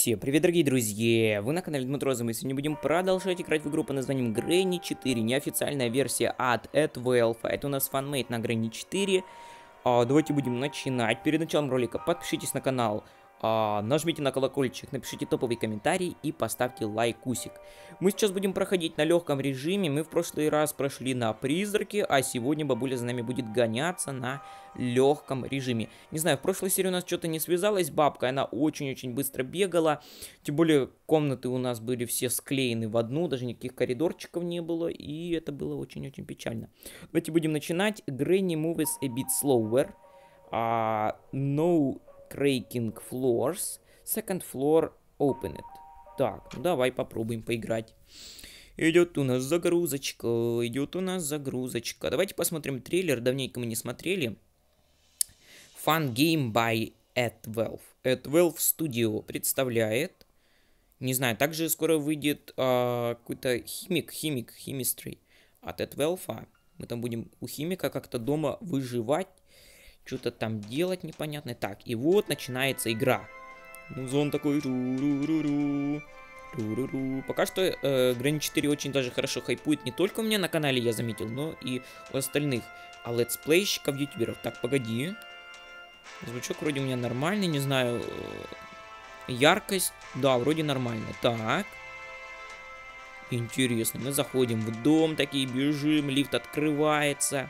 Всем привет, дорогие друзья! Вы на канале Дмитроза, мы сегодня будем продолжать играть в игру под названием Granny 4, неофициальная версия от Adwelf, это у нас фанмейт на Granny 4. А, давайте будем начинать. Перед началом ролика подпишитесь на канал, а, нажмите на колокольчик, напишите топовый комментарий и поставьте лайкусик. Мы сейчас будем проходить на легком режиме, мы в прошлый раз прошли на призраке, а сегодня бабуля за нами будет гоняться на легком режиме. Не знаю, в прошлой серии у нас что-то не связалось, бабка, она очень-очень быстро бегала, тем более комнаты у нас были все склеены в одну, даже никаких коридорчиков не было, и это было очень-очень печально. Давайте будем начинать. Granny Moves a bit slower. Uh, no Cracking Floors, Second Floor Opened. Так, ну давай попробуем поиграть. Идет у нас загрузочка, идет у нас загрузочка. Давайте посмотрим трейлер, давненько мы не смотрели. Fun Game by At Valve. At Valve Studio представляет. Не знаю, также скоро выйдет а, какой-то химик, химик, химистри от At Valve. А мы там будем у химика как-то дома выживать что-то там делать непонятное. Так, и вот начинается игра. Ну, Зон такой... Пока что э, Грани 4 очень даже хорошо хайпует не только у меня на канале, я заметил, но и у остальных. А летсплейщиков, ютуберов. Так, погоди. Звучок вроде у меня нормальный, не знаю. Яркость, да, вроде нормальная. Так. Интересно, мы заходим в дом, такие бежим, лифт открывается.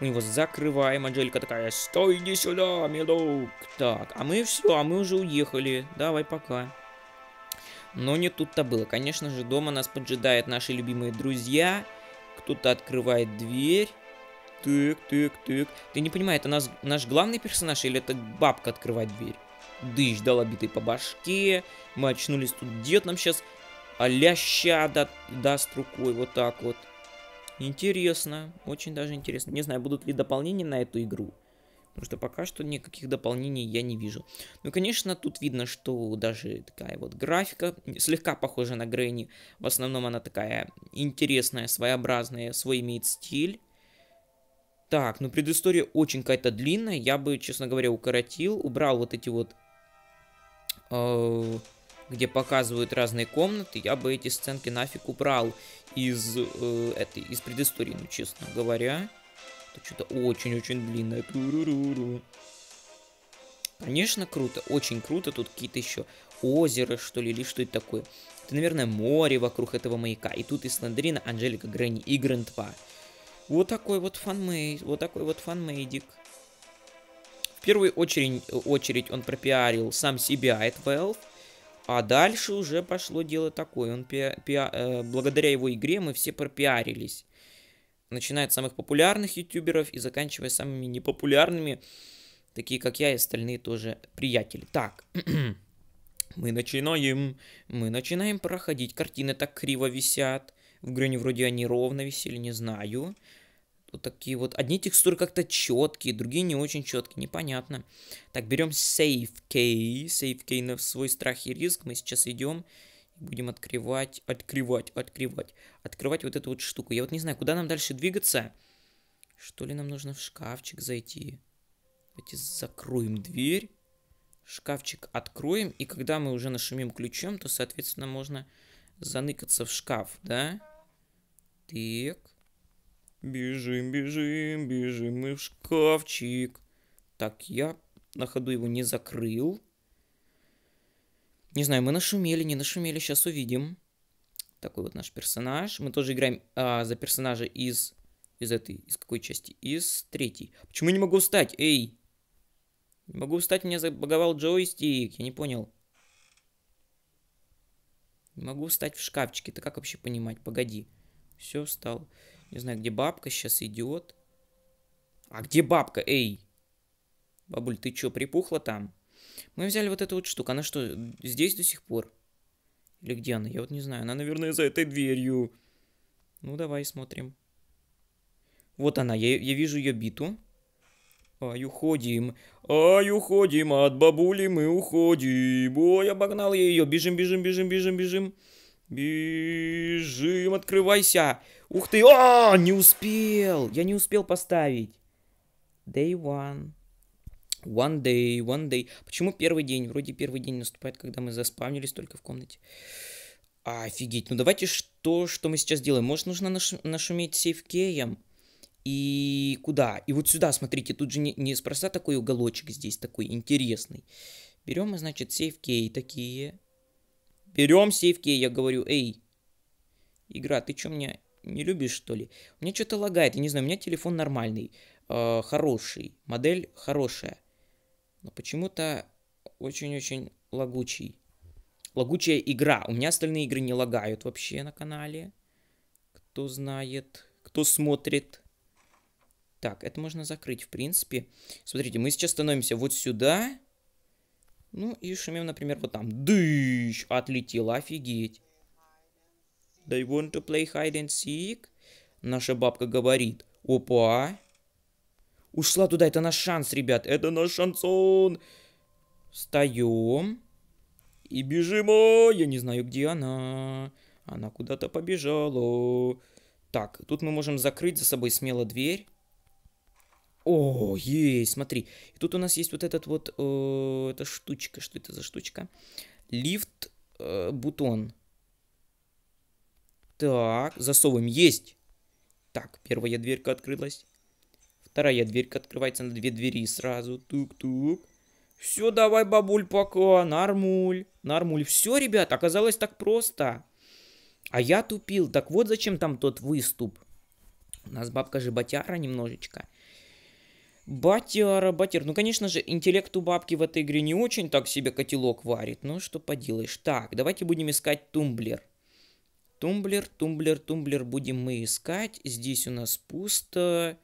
Мы его закрываем, Анжелика такая, стой, иди сюда, милок. Так, а мы все, а мы уже уехали. Давай, пока. Но не тут-то было. Конечно же, дома нас поджидают наши любимые друзья. Кто-то открывает дверь. Так, так, так. Ты не понимаешь, это наш, наш главный персонаж или это бабка открывает дверь? Дыш дал обитой по башке. Мы очнулись тут. Дед нам сейчас а-ля да, даст рукой. Вот так вот. Интересно, очень даже интересно. Не знаю, будут ли дополнения на эту игру. Потому что пока что никаких дополнений я не вижу. Ну, конечно, тут видно, что даже такая вот графика слегка похожа на Грэнни. В основном она такая интересная, своеобразная, свой имеет стиль. Так, ну предыстория очень какая-то длинная. Я бы, честно говоря, укоротил, убрал вот эти вот... Э где показывают разные комнаты, я бы эти сценки нафиг убрал из э, этой, из предыстории, ну, честно говоря. Это что-то очень-очень длинное. Конечно, круто, очень круто. Тут какие-то еще озера, что ли, или что это такое. Это, наверное, море вокруг этого маяка. И тут Исландрина, Анжелика, Грэнни и Грандпа. Вот такой вот фанмейд, вот такой вот фанмейдик. В первую очередь, э, очередь он пропиарил сам себя от а дальше уже пошло дело такое. Он пи пи э, благодаря его игре мы все пропиарились. Начиная от самых популярных ютуберов и заканчивая самыми непопулярными, такие как я и остальные тоже приятели. Так, мы начинаем, мы начинаем проходить. Картины так криво висят. В грани вроде они ровно висели, не знаю вот такие вот. Одни текстуры как-то четкие, другие не очень четкие, непонятно. Так, берем save Key. save Key на свой страх и риск. Мы сейчас идем будем открывать, открывать, открывать, открывать вот эту вот штуку. Я вот не знаю, куда нам дальше двигаться. Что ли нам нужно в шкафчик зайти? Давайте закроем дверь. Шкафчик откроем, и когда мы уже нашумим ключом, то, соответственно, можно заныкаться в шкаф, да? Так. Бежим, бежим, бежим мы в шкафчик. Так, я на ходу его не закрыл. Не знаю, мы нашумели, не нашумели, сейчас увидим. Такой вот наш персонаж. Мы тоже играем а, за персонажа из... Из этой, из какой части? Из третьей. Почему я не могу встать? Эй! Не могу встать, меня забаговал джойстик. Я не понял. Не могу встать в шкафчике. Это как вообще понимать? Погоди. Все встал. Не знаю, где бабка сейчас идет. А где бабка? Эй! Бабуль, ты чё, припухла там? Мы взяли вот эту вот штуку. Она что, здесь до сих пор? Или где она? Я вот не знаю. Она, наверное, за этой дверью. Ну, давай смотрим. Вот она, я, я вижу ее биту. Ай, уходим. Ай, уходим. От бабули мы уходим. Ой, обогнал я ее. Бежим, бежим, бежим, бежим, бежим. Бежим, открывайся. Ух ты, а, не успел. Я не успел поставить. Day one. One day, one day. Почему первый день? Вроде первый день наступает, когда мы заспавнились только в комнате. Офигеть. Ну давайте что, что мы сейчас делаем? Может, нужно наш, нашуметь сейфкеем? И куда? И вот сюда, смотрите, тут же не, неспроста такой уголочек здесь такой интересный. Берем мы, значит, сейфкей такие. Берем сейфки, я говорю, эй, игра, ты что, меня не любишь, что ли? У меня что-то лагает, я не знаю, у меня телефон нормальный, э, хороший, модель хорошая. Но почему-то очень-очень лагучий. Лагучая игра. У меня остальные игры не лагают вообще на канале. Кто знает, кто смотрит. Так, это можно закрыть, в принципе. Смотрите, мы сейчас становимся вот сюда. Ну и шумим, например, вот там. Дыщ! Отлетел, офигеть. They want to play hide and seek? Наша бабка говорит. Опа. Ушла туда, это наш шанс, ребят. Это наш шансон. Встаем. И бежим. О, я не знаю, где она. Она куда-то побежала. Так, тут мы можем закрыть за собой смело дверь. О, есть, смотри. И тут у нас есть вот этот вот, э, эта штучка, что это за штучка? Лифт э, бутон. Так, засовываем, есть. Так, первая дверька открылась. Вторая дверька открывается на две двери сразу. Тук-тук. Все, давай, бабуль, пока. Нормуль. Нормуль. Все, ребят, оказалось так просто. А я тупил. Так вот зачем там тот выступ. У нас бабка же батяра немножечко. Батяра, батяра. Ну, конечно же, интеллект у бабки в этой игре не очень так себе котелок варит. Ну, что поделаешь. Так, давайте будем искать тумблер. Тумблер, тумблер, тумблер будем мы искать. Здесь у нас пусто.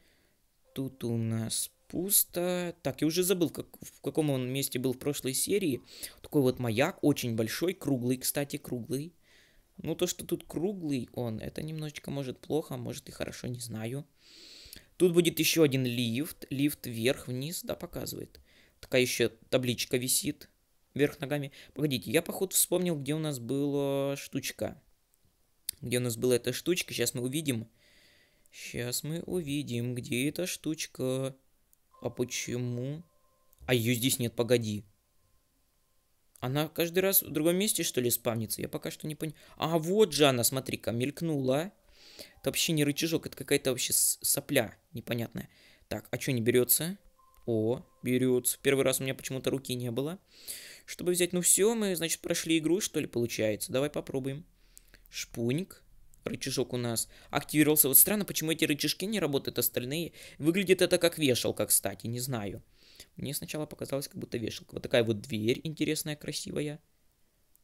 Тут у нас пусто. Так, я уже забыл, как, в каком он месте был в прошлой серии. Такой вот маяк, очень большой, круглый, кстати, круглый. Ну, то, что тут круглый он, это немножечко может плохо, а может и хорошо, не знаю. Тут будет еще один лифт. Лифт вверх-вниз, да, показывает. Такая еще табличка висит вверх ногами. Погодите, я, походу, вспомнил, где у нас была штучка. Где у нас была эта штучка, сейчас мы увидим. Сейчас мы увидим, где эта штучка. А почему? А ее здесь нет, погоди. Она каждый раз в другом месте, что ли, спавнится? Я пока что не понял. А вот же она, смотри-ка, мелькнула. Это вообще не рычажок, это какая-то вообще сопля непонятная. Так, а что не берется? О, берется. Первый раз у меня почему-то руки не было. Чтобы взять, ну все, мы, значит, прошли игру, что ли, получается. Давай попробуем. Шпуник. Рычажок у нас активировался. Вот странно, почему эти рычажки не работают остальные. Выглядит это как вешалка, кстати, не знаю. Мне сначала показалось, как будто вешалка. Вот такая вот дверь интересная, красивая.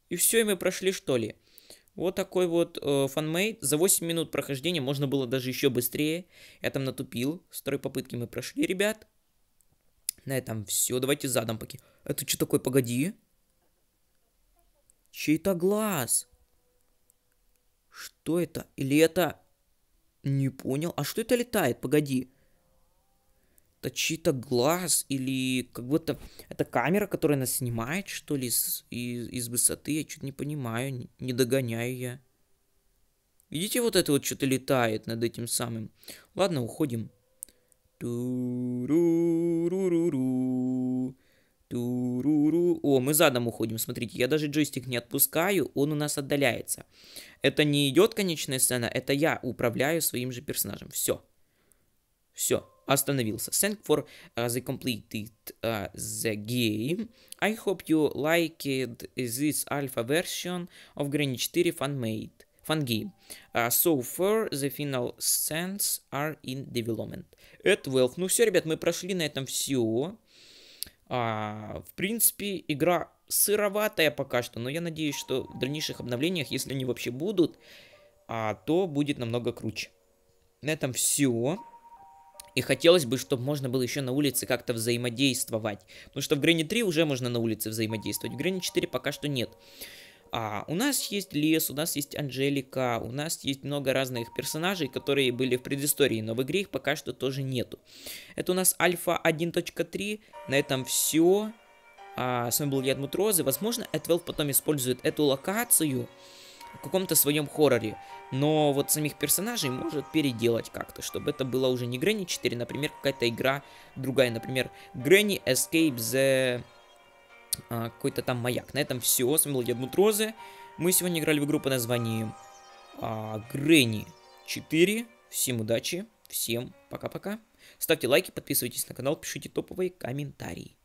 И все, и мы прошли, что ли? Вот такой вот э, фанмейт. За 8 минут прохождения можно было даже еще быстрее. Я там натупил. С второй попытки мы прошли, ребят. На этом все. Давайте задом поки. Это что такое? Погоди. Чей-то глаз. Что это? Или это... Не понял. А что это летает? Погоди это чей-то глаз или как будто это камера, которая нас снимает, что ли, из, из, из высоты. Я что-то не понимаю, не догоняю я. Видите, вот это вот что-то летает над этим самым. Ладно, уходим. Ту-ру-ру-ру-ру. Ту-ру-ру. О, мы задом уходим. Смотрите, я даже джойстик не отпускаю, он у нас отдаляется. Это не идет конечная сцена, это я управляю своим же персонажем. Все. Все остановился. Thank for uh, the completed uh, the game. I hope you liked this alpha version of Granny 4 Fun Made. Fun game. Uh, so far, the final scenes are in development. At well. Ну все, ребят, мы прошли на этом все. А, в принципе, игра сыроватая пока что, но я надеюсь, что в дальнейших обновлениях, если они вообще будут, а, то будет намного круче. На этом все. И хотелось бы, чтобы можно было еще на улице как-то взаимодействовать. Потому что в Грани 3 уже можно на улице взаимодействовать, в Грани 4 пока что нет. А у нас есть лес, у нас есть Анжелика, у нас есть много разных персонажей, которые были в предыстории, но в игре их пока что тоже нету. Это у нас Альфа 1.3, на этом все. А, с вами был я, Дмутрозы. Возможно, Эдвелл потом использует эту локацию каком-то своем хорроре. Но вот самих персонажей может переделать как-то, чтобы это было уже не Грэнни 4, например, какая-то игра другая, например, Грэнни Escape the... А, какой-то там маяк. На этом все. С вами был Ядмут Розы. Мы сегодня играли в игру под названием а, Грэнни 4. Всем удачи, всем пока-пока. Ставьте лайки, подписывайтесь на канал, пишите топовые комментарии.